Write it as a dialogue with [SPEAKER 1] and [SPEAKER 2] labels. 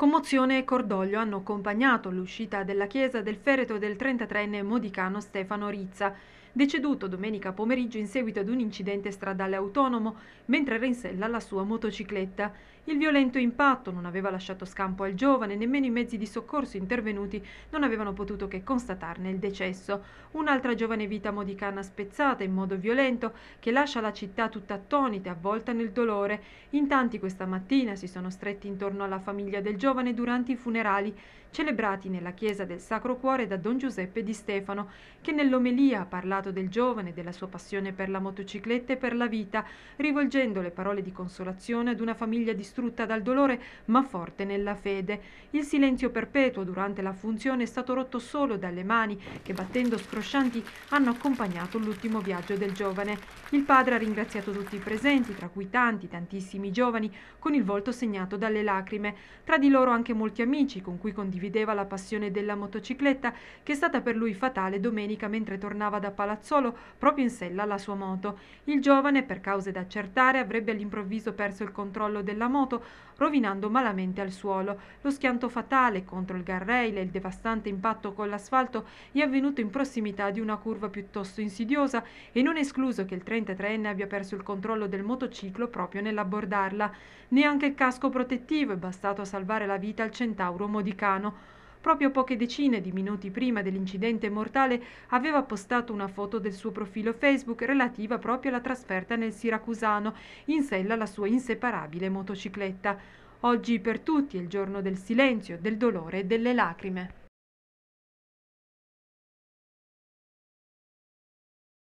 [SPEAKER 1] Commozione e cordoglio hanno accompagnato l'uscita dalla chiesa del fereto del 33enne modicano Stefano Rizza deceduto domenica pomeriggio in seguito ad un incidente stradale autonomo mentre era in sella alla sua motocicletta. Il violento impatto non aveva lasciato scampo al giovane, nemmeno i mezzi di soccorso intervenuti non avevano potuto che constatarne il decesso. Un'altra giovane vita modicana spezzata in modo violento che lascia la città tutta attonita e avvolta nel dolore. In tanti questa mattina si sono stretti intorno alla famiglia del giovane durante i funerali celebrati nella chiesa del Sacro Cuore da Don Giuseppe di Stefano che nell'omelia ha parlato parlato del giovane, della sua passione per la motocicletta e per la vita, rivolgendo le parole di consolazione ad una famiglia distrutta dal dolore ma forte nella fede. Il silenzio perpetuo durante la funzione è stato rotto solo dalle mani che battendo scroscianti hanno accompagnato l'ultimo viaggio del giovane. Il padre ha ringraziato tutti i presenti, tra cui tanti, tantissimi giovani, con il volto segnato dalle lacrime. Tra di loro anche molti amici con cui condivideva la passione della motocicletta che è stata per lui fatale domenica mentre tornava da Palermo Palazzolo proprio in sella alla sua moto. Il giovane, per cause da accertare, avrebbe all'improvviso perso il controllo della moto, rovinando malamente al suolo. Lo schianto fatale contro il garrail e il devastante impatto con l'asfalto è avvenuto in prossimità di una curva piuttosto insidiosa e non è escluso che il 33enne abbia perso il controllo del motociclo proprio nell'abbordarla. Neanche il casco protettivo è bastato a salvare la vita al centauro modicano proprio poche decine di minuti prima dell'incidente mortale, aveva postato una foto del suo profilo Facebook relativa proprio alla trasferta nel Siracusano, in sella alla sua inseparabile motocicletta. Oggi per tutti è il giorno del silenzio, del dolore e delle lacrime.